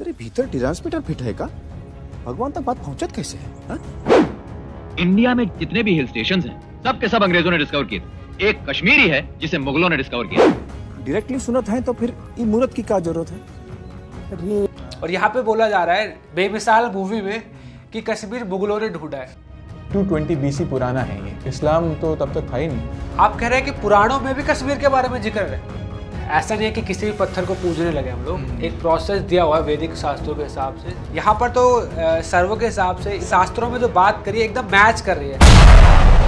अरे भीतर transmitter fit है का भगवान तक बात पहुंचत कैसे है हाँ? इंडिया में जितने भी हिल स्टेशन हैं सब के सब अंग्रेजों ने डिस्कवर किए एक कश्मीरी है जिसे मुगलों ने डिस्कवर किया डायरेक्टली सुनत है तो फिर ये मूर्त की क्या जरूरत है और यहाँ पे बोला जा रहा है बेमिसाल मूवी में कि कश्मीर मुगलों ने ढूंढा है 220 बीसी पुराना है ये इस्लाम तो तब तक था ही नहीं आप कह रहे हैं कि पुराणों में भी कश्मीर के बारे में जिक्र है ऐसा नहीं है कि किसी भी पत्थर को पूजने लगे हम लोग हम्म। एक प्रोसेस दिया हुआ है वैदिक शास्त्रों के हिसाब से यहाँ पर तो सर्व के हिसाब से शास्त्रों में जो बात करी एकदम मैच कर रही है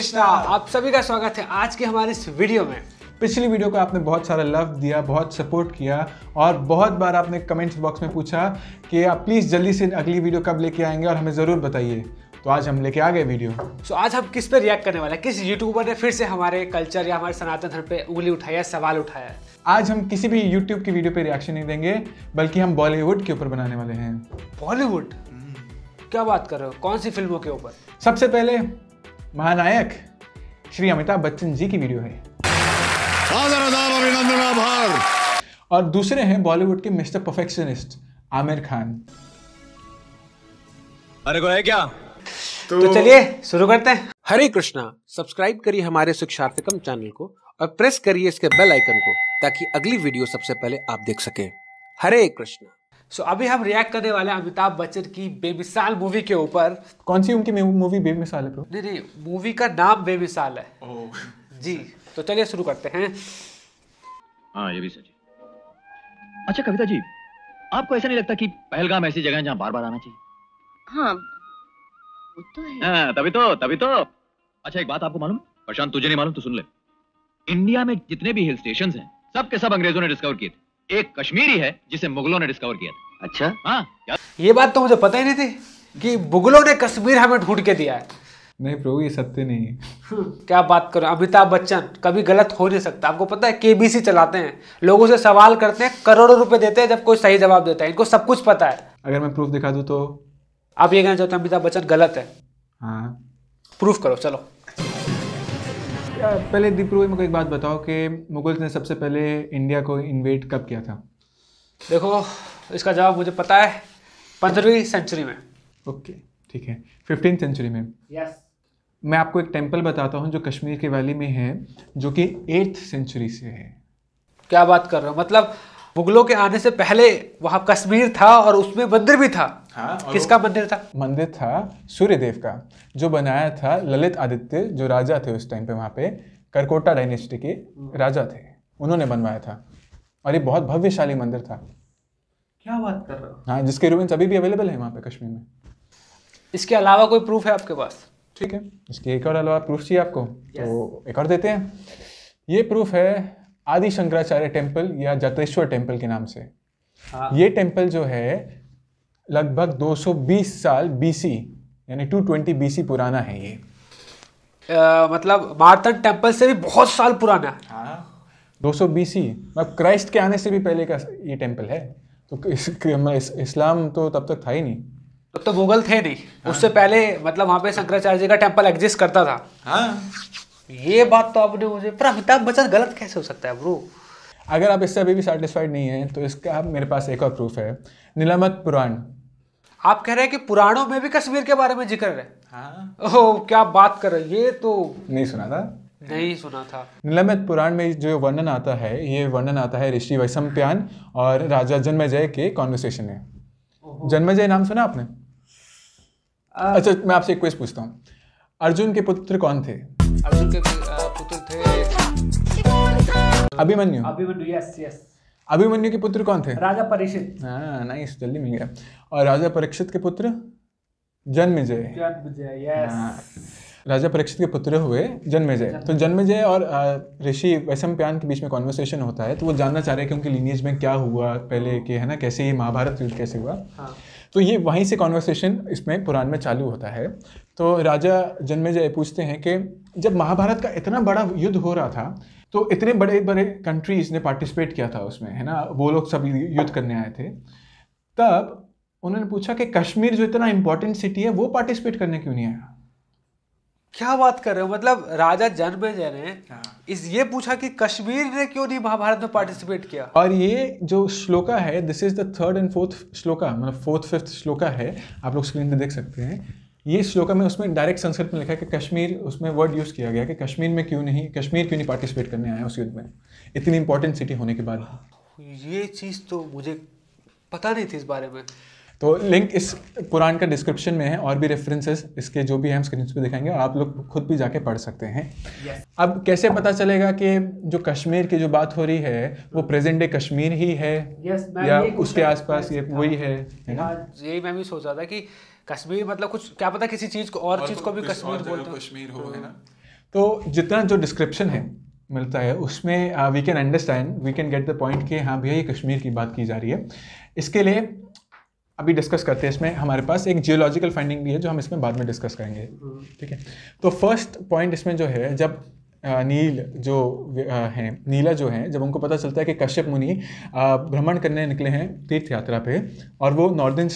कृष्णा आप सभी का स्वागत है आज के हमारे इस वीडियो में पिछली वीडियो को आपने बहुत सारा लव दिया बहुत सपोर्ट किया और बहुत बार आपने कमेंट्स बॉक्स में पूछा कि आप प्लीज़ जल्दी से अगली वीडियो कब लेके आएंगे और हमें ज़रूर बताइए तो आज हम लेके आ गए वीडियो सो so, आज हम किस पे रिएक्ट करने वाले हैं किस यूट्यूबर ने फिर से हमारे कल्चर या हमारे सनातन धर्म पे उंगली उठाया सवाल उठाया आज हम किसी भी यूट्यूब की वीडियो पे रिएक्शन नहीं देंगे बल्कि हम बॉलीवुड के ऊपर बनाने वाले हैं बॉलीवुड क्या बात कर रहे हो कौन सी फिल्मों के ऊपर सबसे पहले महानायक श्री अमिताभ बच्चन जी की वीडियो है आदर आदर और दूसरे हैं बॉलीवुड के मिस्टर परफेक्शनिस्ट आमिर खान अरे को है क्या तो, तो चलिए शुरू करते हैं हरे कृष्णा सब्सक्राइब करिए हमारे शिक्षार्थिकम चैनल को और प्रेस करिए इसके बेल आइकन को ताकि अगली वीडियो सबसे पहले आप देख सके हरे कृष्णा सो अभी हम रिएक्ट करने वाले हैं अमिताभ बच्चन की बेमिसाल मूवी के ऊपर कौन सी उनकी मूवी बेमिसाल है नहीं नहीं मूवी का नाम बेमिसाल है oh. जी तो चलिए शुरू करते हैं हाँ ये भी सच अच्छा कविता जी आपको ऐसा नहीं लगता कि पहलगाम ऐसी जगह है जहाँ बार बार आना चाहिए हाँ वो तो है हाँ, तभी तो तभी तो अच्छा एक बात आपको मालूम प्रशांत तुझे नहीं मालूम तो सुन ले इंडिया में जितने भी हिल स्टेशन हैं सब के सब अंग्रेजों ने डिस्कवर किए थे एक कश्मीरी है जिसे मुगलों ने डिस्कवर किया था अच्छा हाँ ये बात तो मुझे पता ही नहीं थी कि बुगलों ने कश्मीर हमें ढूंढ के दिया है नहीं प्रभु ये सत्य नहीं है हम्म। क्या बात करो अमिताभ बच्चन कभी गलत हो नहीं सकता आपको पता है केबीसी चलाते हैं लोगों से सवाल करते हैं करोड़ों रुपए देते हैं जब कोई सही जवाब देता है इनको सब कुछ पता है अगर मैं प्रूफ दिखा दूँ तो आप ये कहना चाहते हैं अमिताभ बच्चन गलत है हाँ प्रूफ करो चलो पहले दीप्रो मेरे को एक बात बताओ कि मुगल्स ने सबसे पहले इंडिया को इन्वेट कब किया था देखो तो इसका जवाब मुझे पता है पंद्रहवीं सेंचुरी में ओके ठीक है फिफ्टीन सेंचुरी में यस yes. मैं आपको एक टेम्पल बताता हूँ जो कश्मीर के वैली में है जो कि एट्थ सेंचुरी से है क्या बात कर रहे हो मतलब मुगलों के आने से पहले वहाँ कश्मीर था और उसमें मंदिर भी था हाँ, किसका मंदिर था मंदिर था सूर्यदेव का जो बनाया था ललित आदित्य जो राजा थे उस टाइम पे वहाँ पे करकोटा डायनेस्टी के राजा थे उन्होंने बनवाया था और ये बहुत भव्यशाली मंदिर था क्या बात कर रहे हो हाँ जिसके रूबिन्स अभी भी अवेलेबल है वहाँ पे कश्मीर में इसके अलावा कोई प्रूफ है आपके पास ठीक है इसके एक और अलावा प्रूफ चाहिए आपको तो एक और देते हैं ये प्रूफ है आदि शंकराचार्य टेम्पल या जतेश्वर टेम्पल के नाम से हाँ। ये टेम्पल जो है लगभग 220 साल बीसी यानी 220 बीसी पुराना है ये आ, मतलब मार्तन टेम्पल से भी बहुत साल पुराना है हाँ 200 बीसी मतलब क्राइस्ट के आने से भी पहले का ये टेम्पल है तो इस, इस, इस्लाम तो तब तक था ही नहीं तो तब तो मुगल थे नहीं हाँ। उससे पहले मतलब वहां पे शंकराचार्य का टेम्पल एग्जिस्ट करता था हाँ ये बात तो आपने मुझे पर अमिताभ बच्चन गलत कैसे हो सकता है ब्रो अगर आप इससे अभी भी सेटिस्फाइड नहीं है तो इसका मेरे पास एक और प्रूफ है नीलामत पुराण आप कह रहे हैं कि पुराणों में भी कश्मीर के बारे में जिक्र है हाँ ओह क्या बात कर रहे ये तो नहीं सुना था नहीं सुना था निलंबित पुराण में जो वर्णन आता है ये वर्णन आता है ऋषि प्यान और राजा जन्मजय के कॉन्वर्सेशन में जन्मजय नाम सुना आपने आ... अच्छा मैं आपसे एक क्वेश्चन पूछता हूँ अर्जुन के पुत्र कौन थे अर्जुन के पुत्र थे अभिमन्यु अभिमन्यु यस यस अभिमन्यु के पुत्र कौन थे राजा परीक्षित हाँ नाइस जल्दी मिल गया और राजा परीक्षित के पुत्र जन्मजय जन्मजय यस हाँ। राजा परीक्षित के पुत्र हुए जन्मेजय तो जन्मेजय और ऋषि वैशम प्यान के बीच में कॉन्वर्सेशन होता है तो वो जानना चाह रहे हैं कि उनके लीनियज में क्या हुआ पहले के है ना कैसे ये महाभारत युद्ध कैसे हुआ हाँ। तो ये वहीं से कॉन्वर्सेशन इसमें पुराण में चालू होता है तो राजा जन्मेजय पूछते हैं कि जब महाभारत का इतना बड़ा युद्ध हो रहा था तो इतने बड़े बड़े कंट्रीज ने पार्टिसिपेट किया था उसमें है ना वो लोग सब युद्ध करने आए थे तब उन्होंने पूछा कि कश्मीर जो इतना इम्पोर्टेंट सिटी है वो पार्टिसिपेट करने क्यों नहीं आया क्या बात कर रहे हो मतलब राजा जन्मेजय ने हाँ। इस ये पूछा कि कश्मीर ने क्यों नहीं महाभारत में पार्टिसिपेट किया और ये जो श्लोका है this is the third and fourth shloka मतलब फोर्थ फिफ्थ श्लोका है आप लोग स्क्रीन पे देख सकते हैं ये श्लोका में उसमें डायरेक्ट संस्कृत में लिखा है कि कश्मीर उसमें वर्ड यूज़ किया गया कि कश्मीर में क्यों नहीं कश्मीर क्यों नहीं पार्टिसिपेट करने आया उस युद्ध में इतनी इंपॉर्टेंट सिटी होने के बाद ये चीज़ तो मुझे पता नहीं थी इस बारे में तो लिंक इस कुरान का डिस्क्रिप्शन में है और भी रेफरेंसेस इसके जो भी हम स्क्रीन पे दिखाएंगे और आप लोग खुद भी जाके पढ़ सकते हैं yes. अब कैसे पता चलेगा कि जो कश्मीर की जो बात हो रही है वो प्रेजेंट डे कश्मीर ही है yes, या उसके आसपास ये हाँ। वही है ना यही मैं भी सोच रहा था कि कश्मीर मतलब कुछ क्या पता किसी चीज़ को और, और चीज़ को भी कश्मीर बोलते कश्मीर हो है ना तो जितना जो डिस्क्रिप्शन है मिलता है उसमें we can understand we can get the point कि हाँ भैया ये कश्मीर की बात की जा रही है इसके लिए अभी डिस्कस करते हैं इसमें हमारे पास एक जियोलॉजिकल फाइंडिंग भी है जो हम इसमें बाद में डिस्कस करेंगे ठीक है तो फर्स्ट पॉइंट इसमें जो है जब नील जो हैं नीला जो हैं जब उनको पता चलता है कि कश्यप मुनि भ्रमण करने निकले हैं तीर्थ यात्रा पे और वो नॉर्दर्न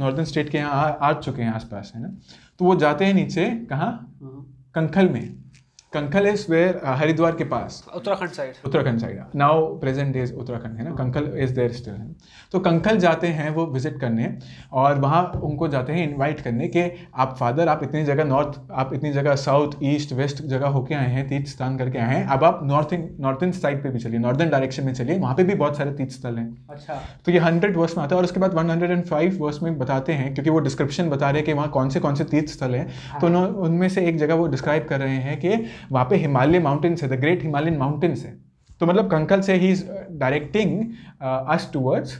नॉर्दर्न स्टेट के यहाँ आ, आ चुके हैं आसपास है ना तो वो जाते हैं नीचे कहाँ हम्म। कंखल में कंकल इज वेयर हरिद्वार के पास Uttarakhand side Uttarakhand side now present is Uttarakhand है ना कंकल इज देयर स्टिल तो कंकल जाते हैं वो विजिट करने और वहाँ उनको जाते हैं इनवाइट करने के आप फादर आप इतनी जगह नॉर्थ आप इतनी जगह साउथ ईस्ट वेस्ट जगह होके आए हैं तीर्थ स्थान करके आए हैं अब आप नॉर्थ नॉर्थ नॉर्थन साइड पर भी चलिए नॉर्थन डायरेक्शन में चलिए वहाँ पर भी बहुत सारे तीर्थ स्थल हैं अच्छा तो ये हंड्रेड वर्ष में आता है और उसके बाद वन हंड्रेड एंड फाइव वर्ष में बताते हैं क्योंकि वो डिस्क्रिप्शन बता रहे हैं कि वहाँ कौन से कौन से तीर्थ स्थल हैं हाँ। तो उनमें से एक जगह वो डिस्क्राइब कर रहे हैं कि वहाँ पे हिमालय माउंटेन्स है द ग्रेट हिमालयन माउंटेन्स है तो मतलब कंकल से ही is directing us towards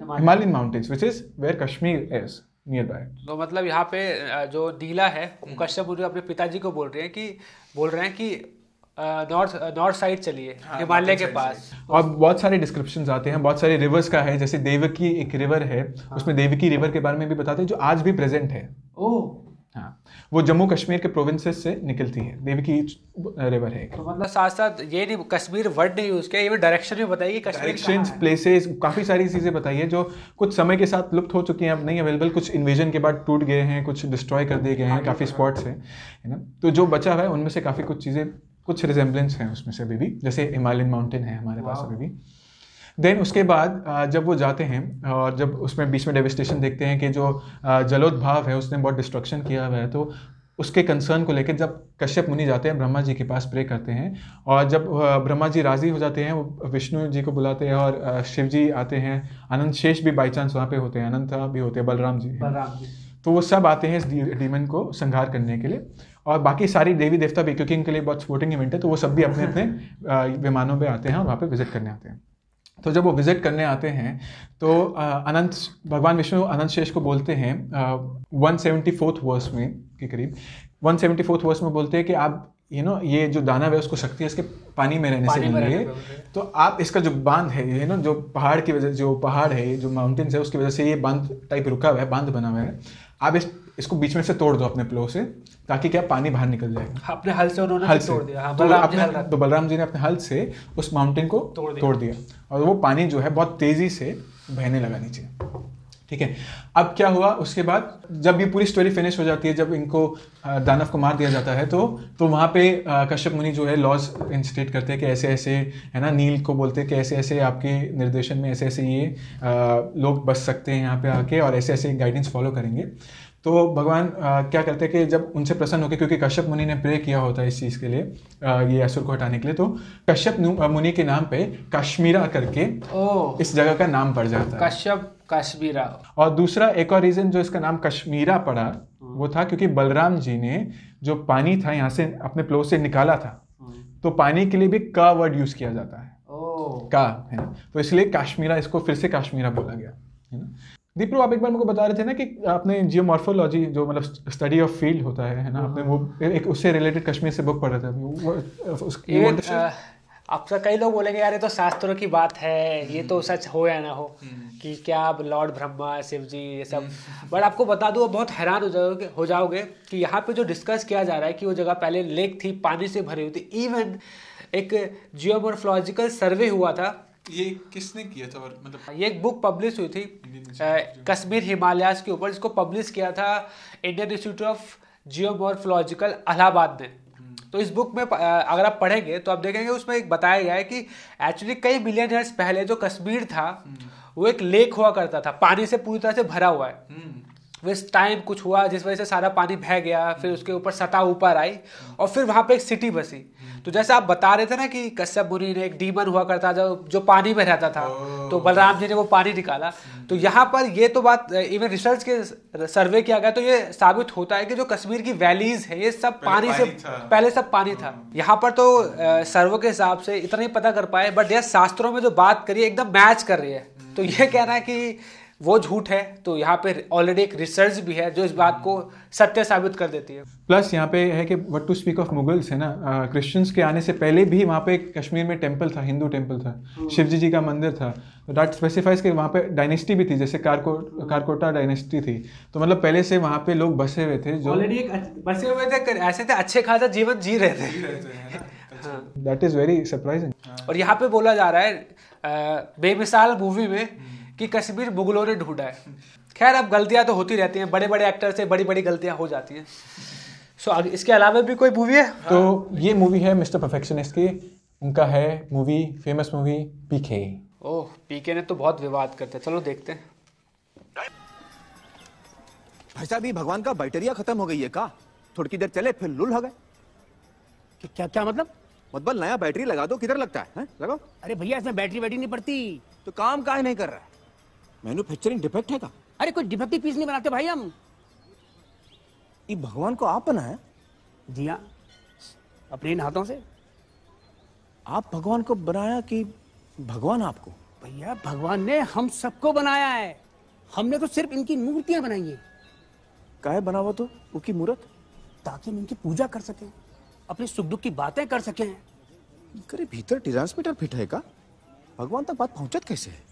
Himalayan mountains which is where Kashmir is near by तो मतलब यहाँ पे uh, जो नीला है कश्यप अपने पिताजी को बोल रहे हैं कि बोल रहे हैं कि नॉर्थ नॉर्थ साइड चलिए हाँ, हिमालय के पास और बहुत सारे डिस्क्रिप्शन आते हैं बहुत सारे रिवर्स का है जैसे देवकी एक रिवर है हाँ। उसमें देवकी रिवर के बारे में भी बताते हैं जो आज भी प्रेजेंट है ओ हाँ वो जम्मू कश्मीर के प्रोविंसेस से निकलती है देवी की रिवर है तो मतलब साथ साथ ये नहीं कश्मीर वर्ड नहीं यूज किया ये डायरेक्शन भी बताइए डायरेक्शन प्लेसेस काफ़ी सारी चीज़ें बताइए जो कुछ समय के साथ लुप्त हो चुकी हैं अब नहीं अवेलेबल कुछ इन्वेजन के बाद टूट गए हैं कुछ डिस्ट्रॉय कर दिए गए हैं काफ़ी स्पॉट्स हैं है ना तो जो बचा हुआ है उनमें से काफ़ी कुछ चीज़ें कुछ रिजेम्बलेंस हैं उसमें से अभी भी जैसे हिमालयन माउंटेन है हमारे पास अभी भी देन उसके बाद जब वो जाते हैं और जब उसमें बीच में डेविस्टेशन देखते हैं कि जो जलोद्भाव है उसने बहुत डिस्ट्रक्शन किया हुआ है तो उसके कंसर्न को लेकर जब कश्यप मुनि जाते हैं ब्रह्मा जी के पास प्रे करते हैं और जब ब्रह्मा जी राज़ी हो जाते हैं वो विष्णु जी को बुलाते हैं और शिव जी आते हैं अनंत शेष भी बाई चांस वहाँ पे होते हैं अनंत भी होते हैं बलराम जी बलराम जी तो वो सब आते हैं इस डीमन को संहार करने के लिए और बाकी सारी देवी देवता भी क्योंकि इनके लिए बहुत स्पोर्टिंग इवेंट है तो वो सब भी अपने अपने विमानों पर आते हैं और वहाँ पर विजिट करने आते हैं तो जब वो विज़िट करने आते हैं तो अनंत भगवान विष्णु अनंत शेष को बोलते हैं वन सेवेंटी फोर्थ वर्स में के करीब वन सेवेंटी फोर्थ वर्स में बोलते हैं कि आप यू नो ये जो दाना है उसको शक्ति है इसके पानी में रहने पानी से मिल है तो आप इसका जो बांध है यू नो जो पहाड़ की वजह जो पहाड़ है जो माउंटेन्स है उसकी वजह से ये बांध टाइप रुका हुआ है बांध बना हुआ है आप इस इसको बीच में से तोड़ दो अपने प्लो से ताकि क्या पानी बाहर निकल जाएगा हाँ, अपने हल से उन्होंने हल से तोड़ दिया हाँ, तो आपने तो बलराम जी ने अपने हल से उस माउंटेन को तोड़ दिया, तोड़ दिया। और वो पानी जो है बहुत तेजी से बहने लगा नीचे ठीक है अब क्या हुआ उसके बाद जब ये पूरी स्टोरी फिनिश हो जाती है जब इनको दानव को मार दिया जाता है तो तो वहाँ पे कश्यप मुनि जो है लॉज इंस्टेट करते हैं कि ऐसे ऐसे है ना नील को बोलते हैं कि ऐसे ऐसे आपके निर्देशन में ऐसे ऐसे ये लोग बच सकते हैं यहाँ पे आके और ऐसे ऐसे गाइडेंस फॉलो करेंगे तो भगवान आ, क्या करते हैं कि जब उनसे प्रसन्न होकर क्योंकि कश्यप मुनि ने प्रे किया होता है इस चीज़ के लिए आ, ये असुर को हटाने के लिए तो कश्यप मुनि के नाम पे कश्मीरा करके इस जगह का नाम पड़ जाता है कश्यप कश्मीरा और दूसरा एक और रीज़न जो इसका नाम कश्मीरा पड़ा वो था क्योंकि बलराम जी ने जो पानी था यहाँ से अपने प्लो से निकाला था हम्म। तो पानी के लिए भी का वर्ड यूज़ किया जाता है का है ना तो इसलिए कश्मीरा इसको फिर से कश्मीरा बोला गया है ना दीप्रो आप एक बार मुझे बता रहे थे ना कि आपने जियोमॉर्फोलॉजी जो मतलब स्टडी ऑफ फील्ड होता है है ना हाँ। आपने वो एक उससे रिलेटेड कश्मीर से बुक पढ़ा था वो, उसकी अक्सर तो कई लोग बोलेंगे यार ये तो शास्त्रों की बात है ये हम्म। तो सच हो या ना हो हम्म। कि क्या आप लॉर्ड ब्रह्मा शिव जी ये सब हम्म। बट आपको बता दूँ बहुत हैरान हो जाओगे हो जाओगे कि यहाँ पे जो डिस्कस किया जा रहा है कि वो जगह पहले लेक थी पानी से भरी हुई थी इवन एक जियोमोर्फोलॉजिकल सर्वे हुआ था ये किसने किया था और मतलब ये एक बुक पब्लिश हुई थी कश्मीर हिमालयाज के ऊपर जिसको पब्लिश किया था Indian institute of geomorphological Allahabad ने तो इस बुक में अगर आप पढ़ेंगे तो आप देखेंगे उसमें एक बताया गया है कि एक्चुअली कई मिलियन ईयर्स पहले जो कश्मीर था हम्म। वो एक लेक हुआ करता था पानी से पूरी तरह से भरा हुआ है हम्म। वेस्ट टाइम कुछ हुआ जिस वजह से सारा पानी बह गया फिर उसके ऊपर सतह ऊपर आई और फिर वहाँ पे एक सिटी बसी तो जैसे आप बता रहे थे ना कि कश्यप मुनि ने एक डीमन हुआ करता था जो पानी में रहता था तो oh. बलराम जी ने वो पानी निकाला तो यहाँ पर ये तो बात इवन रिसर्च के सर्वे किया गया तो ये साबित होता है कि जो कश्मीर की वैलीज है ये सब पानी, से पहले सब पानी था hmm. यहाँ पर तो सर्वे के हिसाब से इतना ही पता कर पाए बट यह शास्त्रों में जो बात करी एकदम मैच कर रही है hmm. तो ये कहना कि वो झूठ है तो यहाँ पे ऑलरेडी एक रिसर्च भी है जो इस बात को सत्य साबित कर देती है प्लस यहाँ पे है कि what to speak of Mughals है ना क्रिश्चियंस के आने से पहले भी वहाँ पे कश्मीर में टेम्पल था हिंदू टेम्पल था शिवजी hmm. जी का मंदिर था तो डैट स्पेसिफाइज के वहाँ पे डायनेस्टी भी थी जैसे कारको कारकोटा डायनेस्टी थी तो मतलब पहले से वहाँ पे लोग बसे हुए थे जो ऑलरेडी एक बसे हुए थे ऐसे थे अच्छे खासा जीवन जी रहे थे दैट इज़ वेरी सरप्राइजिंग और यहाँ पे बोला जा रहा है बेमिसाल मूवी में hmm. कि कश्मीर मुगलों ने ढूंढा है खैर अब गलतियां तो होती रहती हैं बड़े बड़े एक्टर से बड़ी बड़ी गलतियां हो जाती हैं सो so, इसके अलावा भी कोई मूवी है हाँ। तो ये मूवी है मिस्टर परफेक्शनिस्ट की उनका है movie famous movie PK oh PK ने तो बहुत विवाद करते चलो देखते हैं भाई साहब भगवान का बैटरिया खत्म हो गई है का थोड़ी देर चले फिर लुल हो गए क्या क्या मतलब मतलब नया बैटरी लगा दो किधर लगता है, है? लगाओ अरे भैया इसमें बैटरी बैटरी नहीं पड़ती तो काम काहे नहीं कर रहा है मैन्युफैक्चरिंग डिफेक्ट है का अरे कोई डिफेक्टिव पीस नहीं बनाते भाई हम ये भगवान को आप बनाया जी हाँ अपने इन हाथों से आप भगवान को बनाया कि भगवान आपको भैया भगवान ने हम सबको बनाया है हमने तो सिर्फ इनकी मूर्तियां बनाई है काहे बना हुआ तो उनकी मूर्त ताकि हम इनकी पूजा कर सकें अपने सुख दुख की बातें कर सकें अरे भीतर ट्रांसमीटर फिट है का भगवान तक बात पहुंचत कैसे है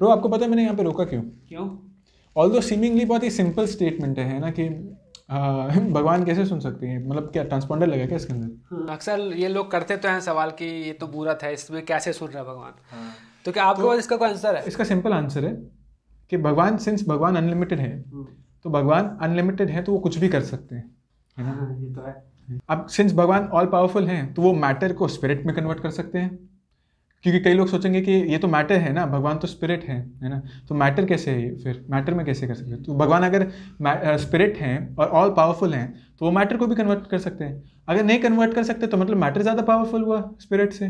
ब्रो आपको पता है मैंने यहाँ पे रोका क्यों क्यों ऑल दो सीमिंगली बहुत ही सिंपल स्टेटमेंट है ना कि भगवान कैसे सुन सकते हैं मतलब क्या ट्रांसपोंडर लगा क्या इसके अंदर हाँ, अक्सर ये लोग करते तो हैं सवाल कि ये तो बुरा था इसमें कैसे सुन रहा भगवान हाँ। तो क्या आपके पास तो इसका कोई आंसर है इसका सिंपल आंसर है कि भगवान सिंस भगवान अनलिमिटेड है हम्म। तो भगवान अनलिमिटेड है तो वो कुछ भी कर सकते हैं है ना हाँ, ये तो है अब सिंस भगवान ऑल पावरफुल हैं तो वो मैटर को स्पिरिट में कन्वर्ट कर सकते हैं क्योंकि कई लोग सोचेंगे कि ये तो मैटर है ना भगवान तो स्पिरिट है है ना तो मैटर कैसे है फिर मैटर में कैसे कर सकते हैं तो भगवान अगर स्पिरिट हैं और ऑल पावरफुल हैं तो वो मैटर को भी कन्वर्ट कर सकते हैं अगर नहीं कन्वर्ट कर सकते तो मतलब मैटर ज़्यादा पावरफुल हुआ स्पिरिट से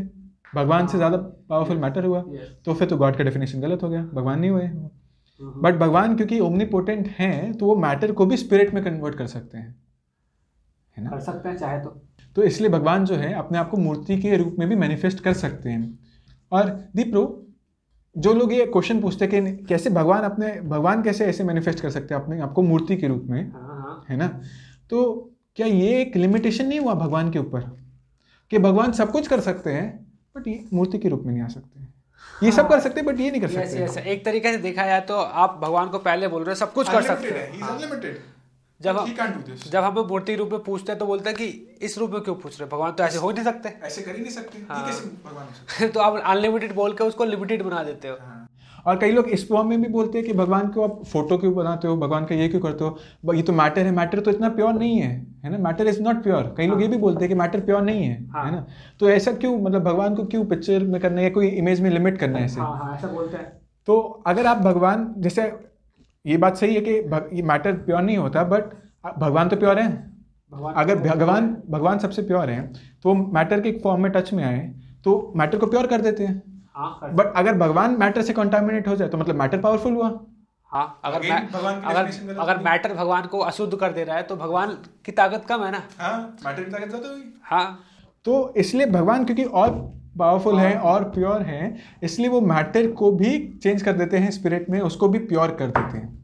भगवान से ज़्यादा पावरफुल मैटर हुआ तो फिर तो गॉड का डेफिनेशन गलत हो गया भगवान नहीं हुए बट हम्म। भगवान क्योंकि ओमनीपोटेंट हैं तो वो मैटर को भी स्पिरिट में कन्वर्ट कर सकते हैं है ना कर सकते हैं चाहे तो तो इसलिए भगवान जो है अपने आप को मूर्ति के रूप में भी मैनिफेस्ट कर सकते हैं और दीप्रो जो लोग ये क्वेश्चन पूछते हैं कि कैसे भगवान अपने भगवान कैसे ऐसे मैनिफेस्ट कर सकते हैं अपने आपको मूर्ति के रूप में हाँ, हाँ। है ना तो क्या ये एक लिमिटेशन नहीं हुआ भगवान के ऊपर कि भगवान सब कुछ कर सकते हैं बट ये मूर्ति के रूप में नहीं आ सकते हैं ये सब हाँ। कर सकते हैं बट ये नहीं कर सकते एक तरीके से देखा जाए तो आप भगवान को पहले बोल रहे हो सब कुछ कर सकते हैं जब हम जब हम मूर्ति रूप में पूछते हैं तो बोलते हैं कि इस रूप में क्यों पूछ रहे भगवान तो ऐसे हो नहीं सकते ऐसे कर ही नहीं सकते हाँ। तो आप अनलिमिटेड बोल के उसको लिमिटेड बना देते हो हाँ। और कई लोग इस फॉर्म में भी बोलते हैं कि भगवान को आप फोटो क्यों बनाते हो भगवान का ये क्यों करते हो ये तो मैटर है मैटर तो इतना प्योर नहीं है है ना मैटर इज नॉट प्योर कई हाँ। लोग ये भी बोलते हैं कि मैटर प्योर नहीं है हाँ। है ना तो ऐसा क्यों मतलब भगवान को क्यों पिक्चर में करना है कोई इमेज में लिमिट करना है ऐसे हाँ, हाँ, ऐसा बोलते हैं तो अगर आप भगवान जैसे ये बात सही है कि ये मैटर प्योर नहीं होता बट भगवान तो प्योर है अगर तो भगवान भगवान सबसे प्योर है तो वो मैटर के फॉर्म में टच में आए तो मैटर को प्योर कर देते हैं बट हाँ, अगर भगवान मैटर से कंटामिनेट हो जाए तो मतलब मैटर पावरफुल हुआ हाँ अगर भगवान अगर अगर मैटर भगवान को अशुद्ध कर दे रहा है तो भगवान की ताकत कम है ना हाँ मैटर की ताकत ज़्यादा हुई हाँ तो इसलिए भगवान क्योंकि और पावरफुल हाँ। हैं और प्योर हैं इसलिए वो मैटर को भी चेंज कर देते हैं स्पिरिट में उसको भी प्योर कर देते हैं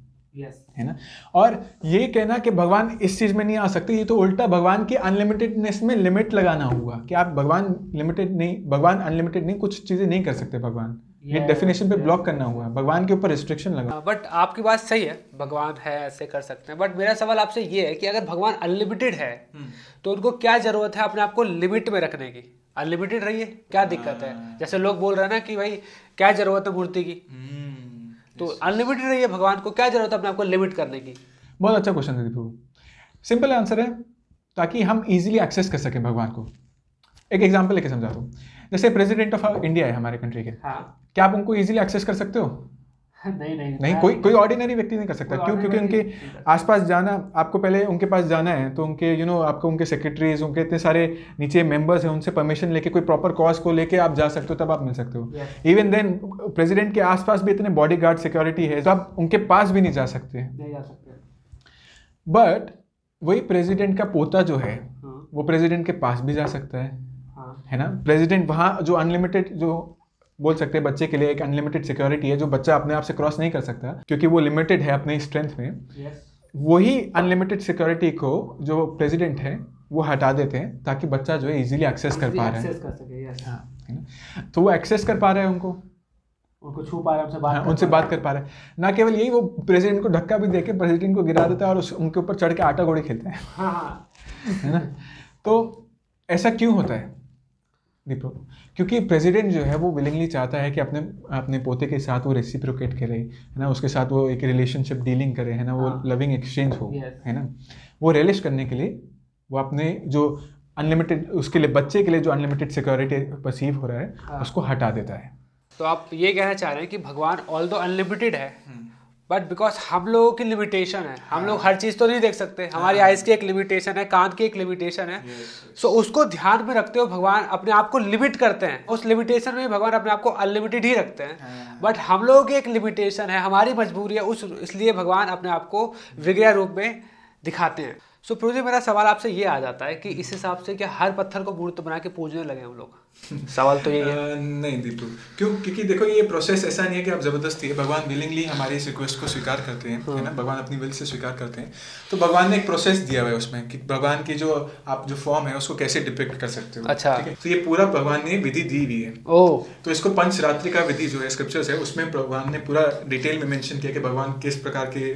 yes. है ना और ये कहना कि भगवान इस चीज़ में नहीं आ सकते ये तो उल्टा भगवान की अनलिमिटेडनेस में लिमिट लगाना हुआ कि आप भगवान लिमिटेड नहीं भगवान अनलिमिटेड नहीं कुछ चीज़ें नहीं कर सकते भगवान ये डेफिनेशन पे ब्लॉक करना हुआ है भगवान के ऊपर रिस्ट्रिक्शन लगा बट हाँ, आपकी बात सही है भगवान है ऐसे कर सकते हैं बट मेरा सवाल आपसे ये है कि अगर भगवान अनलिमिटेड है हम्म। तो उनको क्या जरूरत है अपने आप को लिमिट में रखने की अनलिमिटेड रहिए क्या दिक्कत है हाँ। जैसे लोग बोल रहे हैं ना कि भाई क्या जरूरत है मूर्ति की हम्म, तो अनलिमिटेड रहिए भगवान को क्या जरूरत है अपने आपको लिमिट करने की बहुत अच्छा क्वेश्चन है प्रभु सिंपल आंसर है ताकि हम इजीली एक्सेस कर सकें भगवान को एक एग्जांपल लेके समझा दो जैसे प्रेसिडेंट ऑफ इंडिया है हमारे कंट्री के हाँ। क्या आप उनको इजीली एक्सेस कर सकते हो नहीं नहीं नहीं कोई कोई ऑर्डिनरी तो- व्यक्ति नहीं कर सकता क्यों क्योंकि उनके आसपास जाना आपको पहले उनके पास जाना है तो उनके यू नो आपको उनके सेक्रेटरीज उनके इतने सारे नीचे मेंबर्स हैं उनसे परमिशन लेके कोई प्रॉपर कॉज को लेके आप जा सकते हो तब आप मिल सकते हो इवन देन प्रेसिडेंट के आसपास भी इतने बॉडी सिक्योरिटी है तो आप उनके पास भी नहीं जा सकते बट वही प्रेसिडेंट का पोता जो है हाँ। वो प्रेसिडेंट के पास भी जा सकता है हाँ। है ना प्रेसिडेंट वहाँ जो अनलिमिटेड जो बोल सकते हैं बच्चे के लिए एक अनलिमिटेड सिक्योरिटी है जो बच्चा अपने आप से क्रॉस नहीं कर सकता क्योंकि वो लिमिटेड है अपने स्ट्रेंथ में वही अनलिमिटेड सिक्योरिटी को जो प्रेजिडेंट है वो हटा देते हैं ताकि बच्चा जो है इजीली एक्सेस हाँ, तो कर पा रहे हैं तो वो एक्सेस कर पा रहे हैं उनको उनको छू पा रहे हैं उनसे बात हाँ, उनसे बात कर पा रहे हैं ना केवल यही वो प्रेसिडेंट को धक्का भी देके प्रेसिडेंट को गिरा देता है और उस उनके ऊपर चढ़ के आटा गोड़े खेलते हैं हाँ, हाँ। है ना तो ऐसा क्यों होता है क्योंकि प्रेसिडेंट जो है वो विलिंगली चाहता है कि अपने अपने पोते के साथ वो रेसिप्रोकेट करे है ना उसके साथ वो एक रिलेशनशिप डीलिंग करे है ना वो लविंग हाँ। एक्सचेंज हो है ना वो रिलिश करने के लिए वो अपने जो अनलिमिटेड उसके लिए बच्चे के लिए जो अनलिमिटेड सिक्योरिटी परसीव हो रहा है हाँ। उसको हटा देता है तो आप ये कहना चाह रहे हैं कि भगवान ऑल दो अनलिमिटेड है हम्म। बट बिकॉज हम लोगों की लिमिटेशन है हाँ. हम लोग हर चीज़ तो नहीं देख सकते हमारी आइज हाँ। की एक लिमिटेशन है कान की एक लिमिटेशन है सो so, उसको ध्यान में रखते हुए भगवान अपने आप को लिमिट करते हैं उस लिमिटेशन में भगवान अपने आप को अनलिमिटेड ही रखते हैं बट हाँ। हम लोगों की एक लिमिटेशन है हमारी मजबूरी है उस इसलिए भगवान अपने आप को विग्रह रूप में दिखाते हैं सो so, प्रोजी मेरा सवाल आपसे ये आ जाता है कि इस हिसाब से क्या हर पत्थर को मूर्त बना के पूजने लगे हम लोग सवाल तो ये है नहीं दीपू क्यों क्योंकि देखो ये प्रोसेस ऐसा नहीं है कि आप ज़बरदस्ती है भगवान विलिंगली हमारी इस रिक्वेस्ट को स्वीकार करते हैं है ना हाँ। भगवान अपनी विल से स्वीकार करते हैं तो भगवान ने एक प्रोसेस दिया हुआ है उसमें कि भगवान की जो आप जो फॉर्म है उसको कैसे डिपेक्ट कर सकते हो अच्छा ठीक है तो ये पूरा भगवान ने विधि दी हुई है ओ तो इसको पंचरात्रि का विधि जो है स्क्रिप्चर्स है उसमें भगवान ने पूरा डिटेल में मेंशन किया कि भगवान किस प्रकार के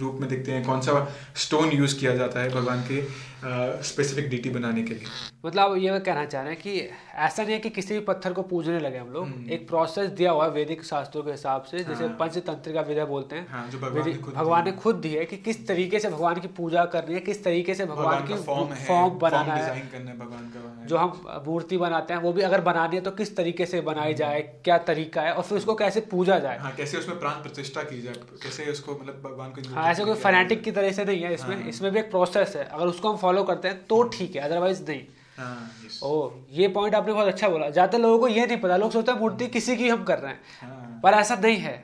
रूप में दिखते हैं कौन सा स्टोन यूज किया जाता है भगवान के स्पेसिफिक डीटी बनाने के लिए मतलब ये मैं कहना चाह रहे हैं कि ऐसा नहीं है कि किसी भी पत्थर को पूजने लगे हम लोग हम्म। एक प्रोसेस दिया हुआ है वैदिक शास्त्रों के हिसाब से हाँ, जैसे पंचतंत्र का विधा बोलते हैं हाँ, जो भगवान ने खुद दी है कि किस तरीके से भगवान की पूजा करनी है किस तरीके से भगवान की फॉर्म बनाना है हाँ। जो हम मूर्ति बनाते हैं वो भी अगर बनानी है तो किस तरीके से बनाई हम्म। जाए क्या तरीका है और फिर उसको कैसे पूजा जाए हाँ, कैसे उसमें प्राण प्रतिष्ठा की जाए कैसे उसको मतलब भगवान को हाँ, ऐसे कोई फैनेटिक की तरह से नहीं है इसमें इसमें भी एक प्रोसेस है अगर उसको हम फॉलो फॉलो करते हैं तो ठीक है अदरवाइज नहीं हाँ, ओ ये पॉइंट आपने बहुत अच्छा बोला ज़्यादातर लोगों को ये नहीं पता लोग सोचते हैं मूर्ति किसी की हम कर रहे हैं हाँ। पर ऐसा नहीं है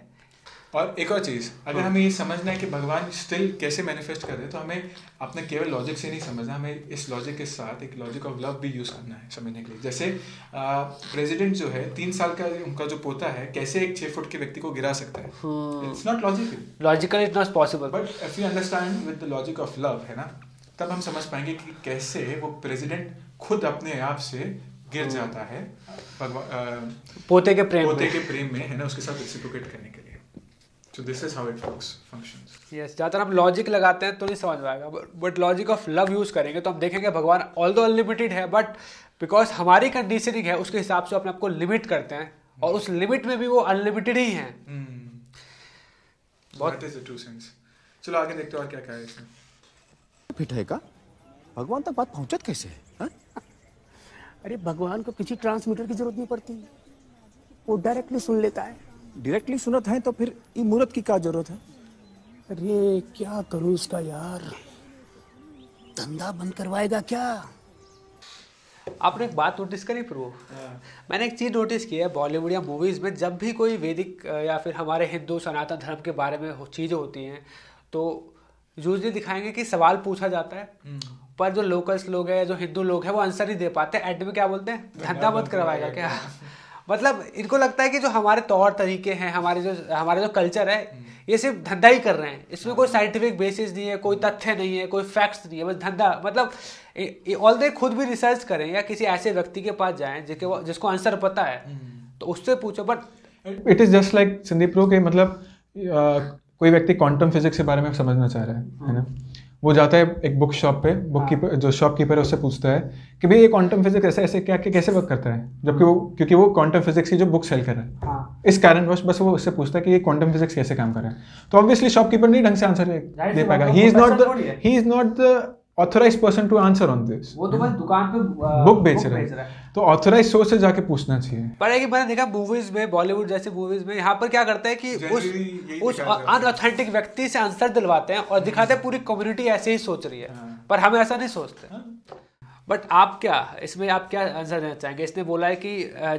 और एक और चीज़ अगर हाँ। हमें ये समझना है कि भगवान स्टिल कैसे मैनिफेस्ट कर रहे हैं तो हमें अपने केवल लॉजिक से नहीं समझना हमें इस लॉजिक के साथ एक लॉजिक ऑफ लव भी यूज़ करना है समझने के लिए जैसे प्रेसिडेंट जो है तीन साल का उनका जो पोता है कैसे एक छह फुट के व्यक्ति को गिरा सकता है it's not logical logical it not possible but if you understand with the logic of love है ना तब हम समझ पाएंगे कि कैसे वो प्रेसिडेंट खुद अपने आप से गिर हम्म। जाता है पोते के प्रेम पोते में। के प्रेम में है ना उसके साथ रेसिप्रोकेट करने के लिए so this is how it works functions yes ज़्यादातर हम लॉजिक लगाते हैं तो नहीं समझ आएगा but logic of love use करेंगे तो हम देखेंगे भगवान ऑल दो अनलिमिटेड है बट बिकॉज हमारी कंडीशनिंग है उसके हिसाब से अपने आपको लिमिट करते हैं हम्म। और उस लिमिट में भी वो अनलिमिटेड ही हैं हम्म। बहुत इज सेंस चलो आगे देखते हैं और क्या क्या है इसमें फिट है का भगवान तक बात पहुंचत कैसे है हाँ? अरे भगवान को किसी ट्रांसमीटर की जरूरत नहीं पड़ती वो डायरेक्टली सुन लेता है डायरेक्टली सुनत है तो फिर ये मूर्त की क्या जरूरत है अरे क्या करूं इसका यार धंधा बंद करवाएगा क्या आपने एक बात नोटिस करी प्रभु हाँ। मैंने एक चीज़ नोटिस की है बॉलीवुड या मूवीज़ में जब भी कोई वैदिक या फिर हमारे हिंदू सनातन धर्म के बारे में चीज़ें होती हैं तो यूजली दिखाएंगे कि सवाल पूछा जाता है हम्म। पर जो लोकल्स लोग हैं जो हिंदू लोग हैं वो आंसर ही दे पाते हैं एड में क्या बोलते हैं धंधा मत करवाएगा क्या मतलब इनको लगता है कि जो हमारे तौर तरीके हैं हमारे जो हमारे जो कल्चर है हम्म। ये सिर्फ धंधा ही कर रहे हैं इसमें कोई साइंटिफिक बेसिस नहीं है कोई हम्म। तथ्य नहीं है कोई फैक्ट्स नहीं है बस धंधा मतलब ऑल दे खुद भी रिसर्च करें या किसी ऐसे व्यक्ति के पास जाएं जिसके जिसको आंसर पता है तो उससे पूछो but it is just like Sandeep रो के मतलब कोई व्यक्ति क्वांटम फिजिक्स के बारे में समझना चाह रहा है है ना हम्म। वो जाता है एक बुक शॉप पे बुक हाँ। कीपर जो शॉप कीपर है उससे पूछता है कि भाई ये क्वांटम फिजिक्स ऐसे ऐसे क्या कि कैसे वर्क करता है जबकि वो क्योंकि वो क्वांटम फिजिक्स की जो बुक सेल कर रहा है हाँ। इस कारणवश बस वो उससे पूछता है कि ये क्वांटम फिजिक्स कैसे काम कर रहा है तो ऑब्वियसली शॉपकीपर नहीं ढंग से आंसर दे तो पाएगा ही is not the he is not the authorize person to answer on this वो तो बस दुकान पे बुक बेच रहा है तो ऑथोराइज सोर्स से जाके पूछना चाहिए पर है कि मैंने देखा मूवीज में बॉलीवुड जैसे मूवीज में यहाँ पर क्या करते हैं कि उस उस अनऑथेंटिक व्यक्ति से आंसर दिलवाते हैं और दिखाते हैं पूरी कम्युनिटी ऐसे ही सोच रही है हाँ। पर हम ऐसा नहीं सोचते हाँ। बट आप क्या इसमें आप क्या आंसर देना चाहेंगे इसने बोला है कि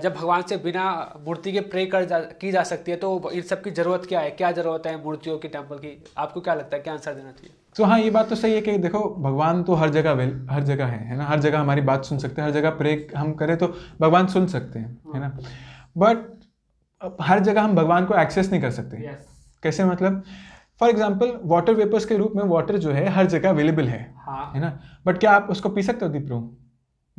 जब भगवान से बिना मूर्ति के प्रे कर जा की जा सकती है तो इन सब की ज़रूरत क्या है क्या ज़रूरत है मूर्तियों की टेम्पल की आपको क्या लगता है क्या आंसर देना चाहिए तो so, हाँ ये बात तो सही है कि देखो भगवान तो हर जगह वेल हर जगह है है ना हर जगह हमारी बात सुन सकते हैं हर जगह प्रे हम करें तो भगवान सुन सकते हैं है ना बट हर जगह हम भगवान को एक्सेस नहीं कर सकते कैसे मतलब फॉर एग्जाम्पल वाटर वेपर्स के रूप में वाटर जो है हर जगह अवेलेबल है हाँ है ना बट क्या आप उसको पी सकते हो दीप्रो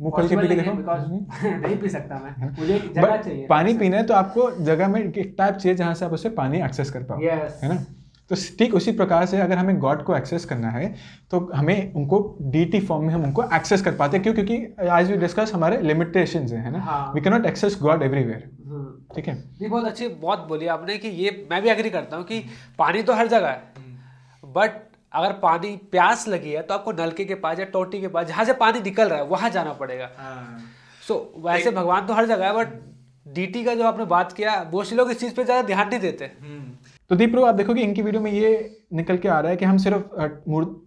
मुंह खोल के पी के देखो नहीं पी सकता मैं हाँ। मुझे जगह चाहिए पानी पीना है तो आपको जगह में एक टाइप चाहिए जहाँ से आप उसे पानी एक्सेस कर पाओ yes. है ना तो ठीक उसी प्रकार से अगर हमें गॉड को एक्सेस करना है तो हमें उनको डी फॉर्म में हम उनको एक्सेस कर पाते हैं क्यों क्योंकि आज वी डिस्कस हमारे लिमिटेशन है ना we cannot access God everywhere ठीक है जी बहुत अच्छी बहुत बोली आपने कि ये मैं भी एग्री करता हूँ कि पानी तो हर जगह है बट हम्म। अगर पानी प्यास लगी है तो आपको नलके के पास या टोटी के पास जहां से पानी निकल रहा है वहां जाना पड़ेगा सो हाँ। so, वैसे भगवान तो हर जगह है बट डीटी का जो आपने बात किया मोस्टली लोग इस चीज पे ज्यादा ध्यान नहीं देते हम्म। तो दीप्रो आप देखोगे इनकी वीडियो में ये निकल के आ रहा है कि हम सिर्फ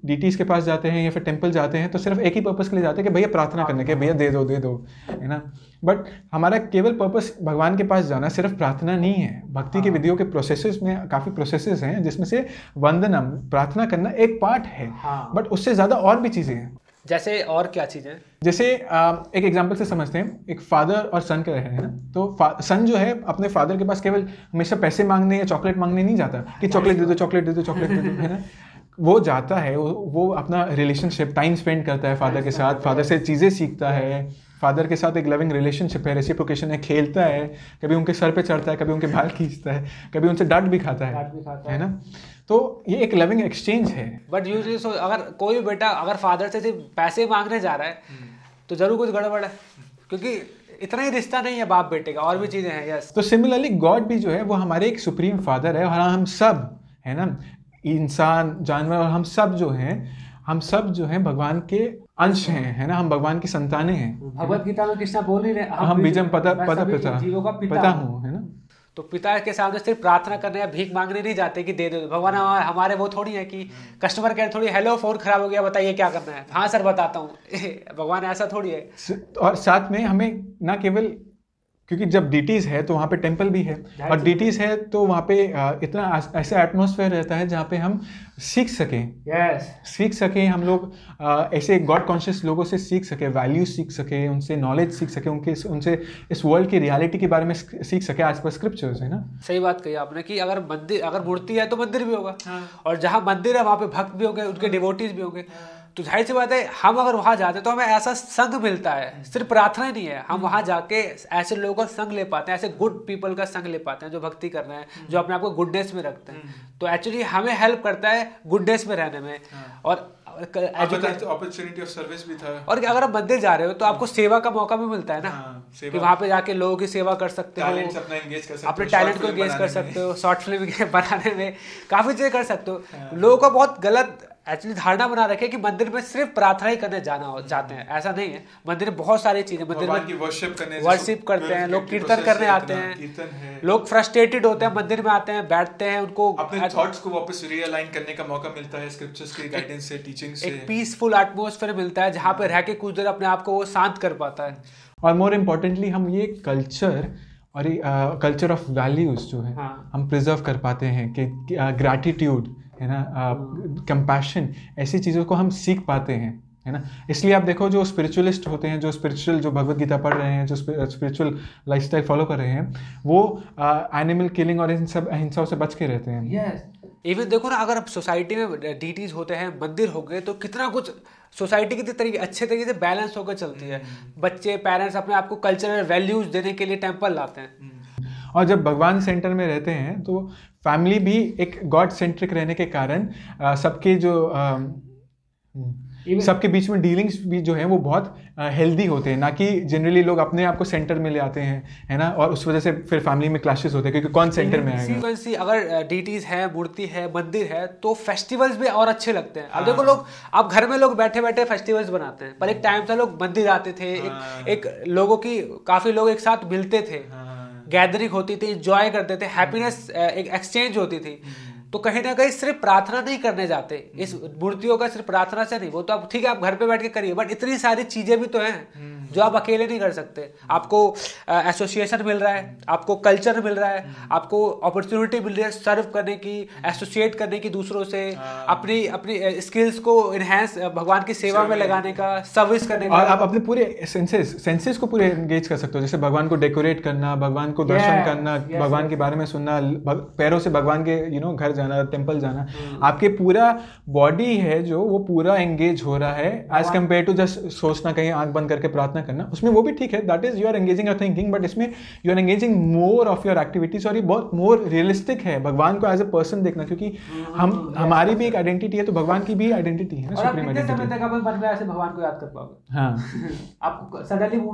डीटीज के पास जाते हैं या फिर टेम्पल जाते हैं तो सिर्फ एक ही पर्पज़ के लिए जाते हैं कि भैया प्रार्थना करने के भैया दे दो दे दो है ना बट हमारा केवल पर्पस भगवान के पास जाना सिर्फ प्रार्थना नहीं है भक्ति के हाँ। विधियों के प्रोसेस में काफ़ी प्रोसेस हैं जिसमें से वंदनम प्रार्थना करना एक पार्ट है बट हाँ। उससे ज़्यादा और भी चीज़ें हैं जैसे और क्या चीज़ें जैसे एक एग्जाम्पल से समझते हैं एक फादर और सन के रहे हैं ना तो सन जो है अपने फादर के पास केवल हमेशा पैसे मांगने या चॉकलेट मांगने नहीं जाता कि चॉकलेट दे दो चॉकलेट दे दो चॉकलेट दे दो है ना वो जाता है वो अपना रिलेशनशिप टाइम स्पेंड करता है फादर के साथ फादर से चीज़ें सीखता है फादर के साथ एक लविंग रिलेशनशिप है रेसिप्रोकेशन है खेलता है कभी उनके सर पे चढ़ता है कभी उनके बाल खींचता है कभी उनसे डांट भी खाता है भी खाता है ना तो ये एक लविंग एक्सचेंज है बट यूजली सो अगर कोई बेटा अगर फादर से सिर्फ पैसे मांगने जा रहा है तो जरूर कुछ गड़बड़ है क्योंकि इतना ही रिश्ता नहीं है बाप बेटे का और भी चीज़ें हैं यस तो सिमिलरली गॉड भी जो है वो हमारे एक सुप्रीम फादर है और हम सब है ना इंसान जानवर और हम सब जो हैं हम सब जो हैं भगवान के अंश हैं है ना हम भगवान की संतानें हैं भगवत गीता में कृष्णा बोल ही रहे हम बीजम पता पता पिता जीवों का पिता, हूँ है तो पिता के सामने सिर्फ प्रार्थना करने या भीख मांगने नहीं जाते कि दे दे भगवान हाँ, हमारे वो थोड़ी है कि कस्टमर हम्म। केयर थोड़ी हेलो फोन खराब हो गया बताइए क्या करना है हाँ सर बताता हूँ भगवान ऐसा थोड़ी है और साथ में हमें ना केवल क्योंकि जब डीटीज है तो वहाँ पे टेम्पल भी है और डीटीज है तो वहाँ पे इतना ऐसा एटमोसफेयर रहता है जहाँ पे हम सीख सकें yes. सीख सकें हम लोग ऐसे गॉड कॉन्शियस लोगों से सीख सके वैल्यू सीख सके उनसे नॉलेज सीख सके उनके उनसे इस वर्ल्ड की रियलिटी के बारे में सीख सके आज पर स्क्रिप्चर्स है ना सही बात कही आपने कि अगर मंदिर अगर मूर्ति है तो मंदिर भी होगा हाँ। और जहाँ मंदिर है वहाँ पे भक्त भी होंगे उनके डिवोटीज भी होंगे हाँ। तो जाहिर सी बात है हम अगर वहां जाते तो हमें ऐसा संघ मिलता है सिर्फ प्रार्थना ही नहीं है हम हम्म। वहां जाके ऐसे लोगों का संघ ले पाते हैं ऐसे गुड पीपल का संग ले पाते हैं जो भक्ति कर रहे हैं हम्म। जो अपने आप को गुडनेस में रखते हैं हम्म। तो एक्चुअली हमें हेल्प करता है गुडनेस में रहने में हाँ। और अपॉर्चुनिटी ऑफ सर्विस भी था और अगर आप मंदिर जा रहे हो तो हाँ। आपको सेवा का मौका भी मिलता है ना हाँ, कि वहाँ पे जाके लोगों की सेवा कर सकते हो अपने टैलेंट को एंगेज कर सकते हो शॉर्ट फिल्म बनाने में काफी चीजें कर सकते हो हाँ। लोगों का बहुत गलत एक्चुअली धारणा बना रखे कि मंदिर में सिर्फ प्रार्थना ही करने जाना हो जाते हैं ऐसा नहीं है मंदिर में बहुत सारी चीजें मंदिर में वर्शिप करने वर्शिप करते हैं लोग कीर्तन करने आते हैं लोग फ्रस्ट्रेटेड होते हैं मंदिर में आते हैं बैठते हैं उनको अपने थॉट्स को वापस रियलाइन करने का मौका मिलता है स्क्रिप्चर्स की गाइडेंस से टीचिंग से एक पीसफुल एटमोस्फेयर मिलता है जहाँ पे रह के कुछ देर अपने आप को वो शांत कर पाता है और मोर इम्पोर्टेंटली हम ये कल्चर और कल्चर ऑफ वैल्यूज जो है हाँ। हम प्रिजर्व कर पाते हैं कि ग्रेटिट्यूड uh, है ना कंपैशन हाँ। ऐसी चीज़ों को हम सीख पाते हैं है ना इसलिए आप देखो जो स्पिरिचुअलिस्ट होते हैं जो स्पिरिचुअल जो भगवत गीता पढ़ रहे हैं जो स्पिरिचुअल लाइफस्टाइल फॉलो कर रहे हैं वो एनिमल uh, किलिंग और इन सब अहिंसाओं से बच के रहते हैं yes. इवन देखो ना अगर आप सोसाइटी में डीटीज होते हैं मंदिर हो गए तो कितना कुछ सोसाइटी कितने तरीके अच्छे तरीके से बैलेंस होकर चलती है हम्म। बच्चे पेरेंट्स अपने आप को कल्चरल वैल्यूज देने के लिए टेम्पल लाते हैं और जब भगवान सेंटर में रहते हैं तो फैमिली भी एक गॉड सेंट्रिक रहने के कारण सबके जो सबके बीच में डीलिंग्स भी जो है वो बहुत हेल्दी होते हैं ना कि जनरली लोग अपने आप को सेंटर में ले आते हैं है ना और उस वजह से फिर फैमिली में क्लाशेस होते हैं क्योंकि कौन सेंटर में आएगा अगर डीटीज है मूर्ति है मंदिर है तो फेस्टिवल्स भी और अच्छे लगते हैं अब हाँ। देखो लोग अब घर में लोग बैठे बैठे फेस्टिवल्स बनाते हैं पर एक टाइम हाँ। था लोग मंदिर आते थे एक, हाँ। एक लोगों की काफी लोग एक साथ मिलते थे गैदरिंग होती थी इंजॉय करते थे हैप्पीनेस एक एक्सचेंज होती थी तो कहीं ना कहीं सिर्फ प्रार्थना नहीं करने जाते इस मूर्तियों का सिर्फ प्रार्थना से नहीं वो तो आप ठीक है आप घर पे बैठ के करिए बट इतनी सारी चीजें भी तो हैं जो आप अकेले नहीं कर सकते आपको एसोसिएशन मिल रहा है आपको कल्चर मिल रहा है आपको अपॉर्चुनिटी मिल रही है सर्व करने की एसोसिएट करने की दूसरों से हाँ। अपनी अपनी स्किल्स को इनहेंस भगवान की सेवा में लगाने का सर्विस करने का आप अपने पूरे सेंसेस सेंसेस को पूरे एंगेज कर सकते हो जैसे भगवान को डेकोरेट करना भगवान को दर्शन करना भगवान के बारे में सुनना पैरों से भगवान के यू नो घर जाना टेम्पल जाना हम्म। आपके पूरा बॉडी है जो वो पूरा एंगेज हो रहा है एज कम्पेयर टू जस्ट सोचना कहीं आंख बंद करके प्रार्थना करना उसमें वो भी ठीक है that is you are engaging your thinking but इसमें you are engaging more of your activities और ये बहुत मोर रियलिस्टिक है भगवान को एज ए पर्सन देखना क्योंकि हम्म, हम हमारी भी एक आइडेंटिटी है तो भगवान की भी आइडेंटिटी है ना सुप्रीम मूवी हाँ।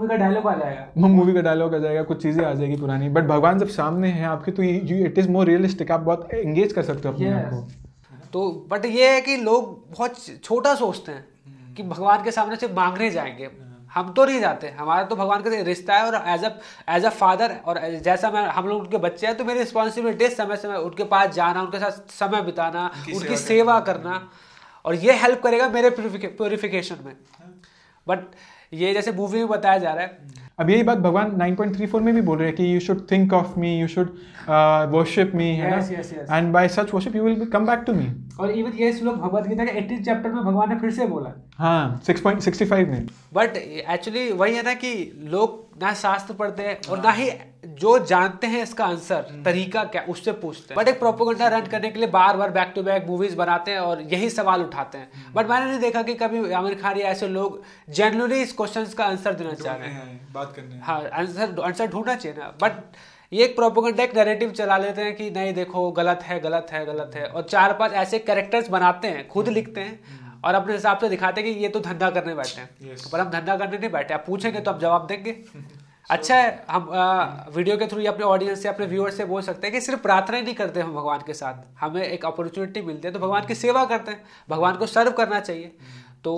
का डायलॉग आ जाएगा कुछ चीजें आ जाएगी पुरानी बट भगवान जब सामने है आपके तो इट इज मोर रियलिस्टिक आप बहुत एंगेज कर सकते सकते हो अपने आप को तो बट ये है कि लोग बहुत छोटा सोचते हैं कि भगवान के सामने सिर्फ मांगने जाएंगे हम तो नहीं जाते हमारा तो भगवान का रिश्ता है और as a as a father और जैसा मैं हम लोग उनके बच्चे हैं तो मेरी रिस्पॉन्सिबिलिटी समय समय उनके पास जाना उनके साथ समय बिताना उनकी सेवा करना और ये हेल्प करेगा मेरे प्योरिफिकेशन में बट ये जैसे मूवी में बताया जा रहा है अब यही बात भगवान 9.34 में भी बोल रहे हैं कि you should think of me you should worship me है ना and by such worship you will come back to me और इवन ये श्लोक भगवत गीता के 18 चैप्टर में भगवान ने फिर से बोला हां 6.65 में बट एक्चुअली वही है ना कि लोग ना शास्त्र पढ़ते हैं और ना हाँ। ही जो जानते हैं इसका आंसर हम्म। तरीका क्या उससे पूछते हैं बट एक प्रोपोगंडा रन करने के लिए बार बार बैक टू बैक मूवीज बनाते हैं और यही सवाल उठाते हैं हम्म। बट मैंने नहीं देखा कि कभी आमिर खान या ऐसे लोग जनरली इस क्वेश्चन का आंसर देना चाह रहे हैं बात करने हाँ आंसर आंसर ढूंढना चाहिए ना बट ये एक प्रोपोगंडा एक नेरेटिव चला लेते हैं कि नहीं देखो गलत है गलत है गलत है और चार पांच ऐसे कैरेक्टर्स बनाते हैं खुद हम्म। लिखते हैं और अपने हिसाब से दिखाते हैं कि ये तो धंधा करने बैठे हैं yes. पर हम धंधा करने नहीं बैठे आप पूछेंगे तो आप जवाब देंगे अच्छा है हम आ, वीडियो के थ्रू अपने ऑडियंस से अपने व्यूअर्स से बोल सकते हैं कि सिर्फ प्रार्थना ही नहीं करते हम भगवान के साथ हमें एक अपॉर्चुनिटी मिलती है तो भगवान की सेवा करते हैं भगवान को सर्व करना चाहिए तो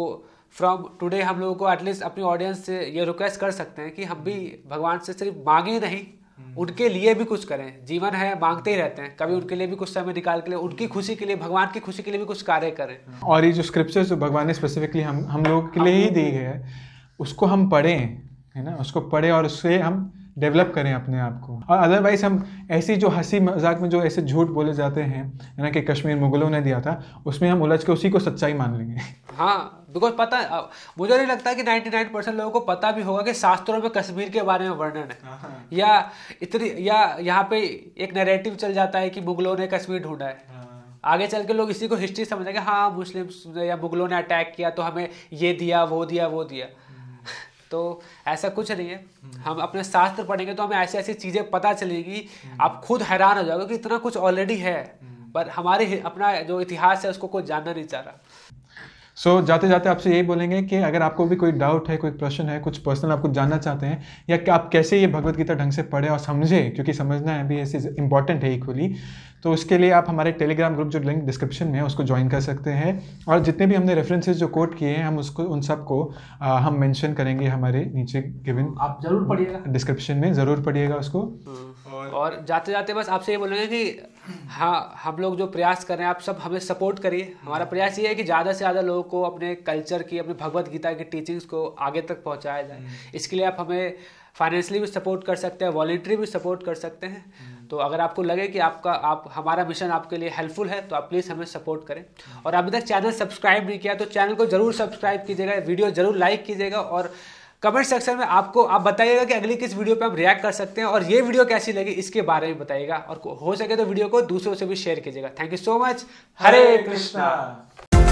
फ्रॉम टुडे हम लोगों को एटलीस्ट अपनी ऑडियंस से ये रिक्वेस्ट कर सकते हैं कि हम भी भगवान से सिर्फ मांगे नहीं हम्म। उनके लिए भी कुछ करें जीवन है मांगते ही रहते हैं कभी उनके लिए भी कुछ समय निकाल के लिए उनकी खुशी के लिए भगवान की खुशी के लिए भी कुछ कार्य करें हाँ। और ये जो स्क्रिप्चर जो भगवान ने स्पेसिफिकली हम हम लोग के लिए ही हाँ। दी गई है उसको हम पढ़ें है ना उसको पढ़ें और उससे हम डेवलप करें अपने आप को और अदरवाइज हम ऐसी जो हंसी मजाक में जो ऐसे झूठ बोले जाते हैं ना कि कश्मीर मुगलों ने दिया था उसमें हम उलझ के उसी को सच्चाई मान लेंगे हाँ बिकॉज पता मुझे नहीं लगता कि 99 परसेंट लोगों को पता भी होगा कि शास्त्रों में कश्मीर के बारे में वर्णन है हाँ, हाँ। या इतनी या यहाँ पे एक नैरेटिव चल जाता है कि मुगलों ने कश्मीर ढूंढा है हाँ। आगे चल के लोग इसी को हिस्ट्री समझेंगे हाँ मुस्लिम या मुगलों ने अटैक किया तो हमें ये दिया वो दिया वो दिया तो ऐसा कुछ नहीं है हम अपने शास्त्र पढ़ेंगे तो हमें ऐसी ऐसी चीज़ें पता चलेगी आप खुद हैरान हो जाओगे कि इतना कुछ ऑलरेडी है हम्म। पर हमारे अपना जो इतिहास है उसको कोई जानना नहीं चाह रहा सो so, जाते जाते आपसे यही बोलेंगे कि अगर आपको भी कोई डाउट है कोई प्रश्न है कुछ पर्सनल आप कुछ जानना चाहते हैं या कि आप कैसे ये भगवत गीता ढंग से पढ़े और समझे क्योंकि समझना है भी ऐसे इंपॉर्टेंट है इक्वली तो उसके लिए आप हमारे टेलीग्राम ग्रुप जो लिंक डिस्क्रिप्शन में है उसको ज्वाइन कर सकते हैं और जितने भी हमने रेफरेंसेज जो कोट किए हैं हम उसको उन सबको हम मेंशन करेंगे हमारे नीचे गिविन आप जरूर पढ़िएगा डिस्क्रिप्शन में ज़रूर पढ़िएगा उसको हम्म। और जाते जाते बस आपसे ये बोलेंगे कि हाँ हम लोग जो प्रयास कर रहे हैं आप सब हमें सपोर्ट करिए हमारा प्रयास ये है कि ज़्यादा से ज़्यादा लोगों को अपने कल्चर की अपने भगवत गीता की टीचिंग्स को आगे तक पहुँचाया जाए हम्म। इसके लिए आप हमें फाइनेंशली भी सपोर्ट कर सकते हैं वॉलेंट्री भी सपोर्ट कर सकते हैं हम्म। तो अगर आपको लगे कि आपका आप हमारा मिशन आपके लिए हेल्पफुल है तो आप प्लीज़ हमें सपोर्ट करें हम्म। और अभी तक चैनल सब्सक्राइब नहीं किया तो चैनल को ज़रूर सब्सक्राइब कीजिएगा वीडियो ज़रूर लाइक कीजिएगा और कमेंट सेक्शन में आपको आप बताइएगा कि अगली किस वीडियो पे आप रिएक्ट कर सकते हैं और ये वीडियो कैसी लगी इसके बारे में बताइएगा और हो सके तो वीडियो को दूसरों से भी शेयर कीजिएगा thank you so much Hare Krishna